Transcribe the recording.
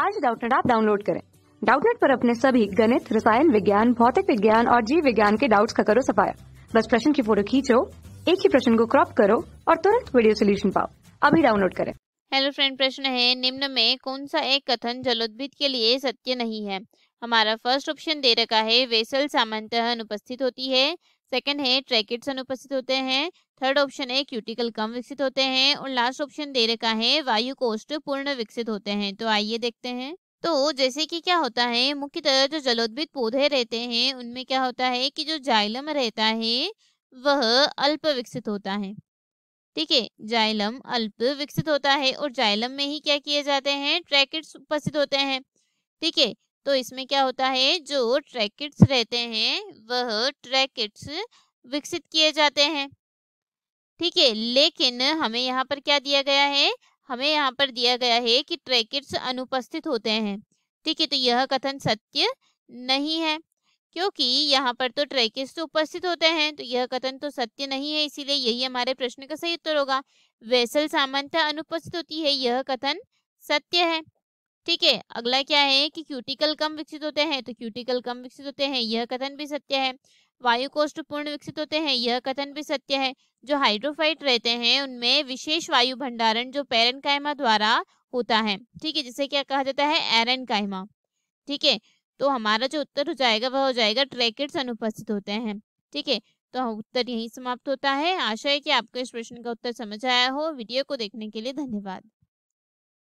आज डाउटनेट आप डाउनलोड करें डाउटनेट पर अपने सभी गणित रसायन विज्ञान भौतिक विज्ञान और जीव विज्ञान के डाउट्स का करो सफाया बस प्रश्न की फोटो खींचो एक ही प्रश्न को क्रॉप करो और तुरंत वीडियो सोल्यूशन पाओ अभी डाउनलोड करें हेलो फ्रेंड प्रश्न है निम्न में कौन सा एक कथन जलोद्भिद के लिए सत्य नहीं है हमारा फर्स्ट ऑप्शन दे रखा है वेसल सामान्यतः अनुपस्थित होती है सेकंड है ट्रैकेट्स अनुपस्थित होते हैं थर्ड ऑप्शन है क्यूटिकल कम विकसित होते हैं और लास्ट ऑप्शन दे रखा है वायु कोष्ठ पूर्ण विकसित होते हैं तो आइए देखते हैं तो जैसे कि क्या होता है मुख्यतः जो जलोद्भित पौधे रहते हैं उनमें क्या होता है कि जो जाइलम रहता है वह अल्प विकसित होता है ठीक है जाइलम अल्प विकसित होता है और जाइलम में ही क्या किए जाते हैं ट्रैकेट्स उपस्थित होते हैं ठीक है तो इसमें क्या होता है जो ट्रैकिट्स रहते हैं वह ट्रैकिट्स विकसित किए जाते हैं ठीक है लेकिन हमें यहाँ पर क्या दिया गया है हमें यहाँ पर दिया गया है कि ट्रैकिट्स अनुपस्थित होते हैं ठीक है तो यह कथन सत्य नहीं है क्योंकि यहाँ पर तो ट्रैकिट्स तो उपस्थित होते हैं तो यह कथन तो सत्य नहीं है इसीलिए यही हमारे प्रश्न का सही उत्तर होगा वेसल सामान्यतः अनुपस्थित होती है यह कथन सत्य है ठीक है अगला क्या है कि क्यूटिकल कम विकसित होते हैं तो क्यूटिकल कम विकसित होते हैं यह कथन भी सत्य है वायु कोष्ठ पूर्ण विकसित होते हैं यह कथन भी सत्य है जो हाइड्रोफाइट रहते हैं उनमें विशेष वायु भंडारण जो पेरन कायमा द्वारा होता है ठीक है जिसे क्या कहा जाता है एरन कायमा ठीक है तो हमारा जो उत्तर हो जाएगा वह हो जाएगा ट्रैकेट्स अनुपस्थित होते हैं ठीक है तो उत्तर यही समाप्त होता है आशा है कि आपको इस प्रश्न का उत्तर समझ आया हो वीडियो को देखने के लिए धन्यवाद